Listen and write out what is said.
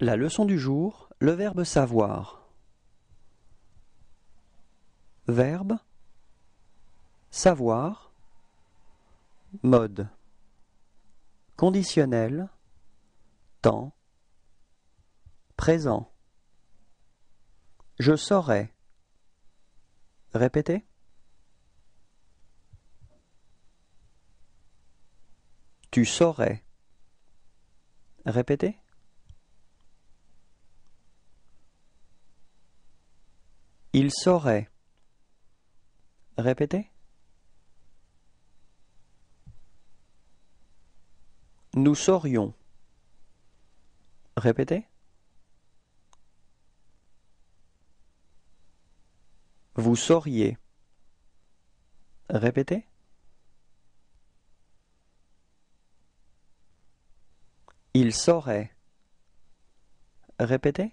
La leçon du jour, le verbe savoir. Verbe savoir mode conditionnel temps présent Je saurais Répéter. Tu saurais Répéter. Il saurait. Répétez. Nous saurions. Répétez. Vous sauriez. Répétez. Il saurait. Répétez.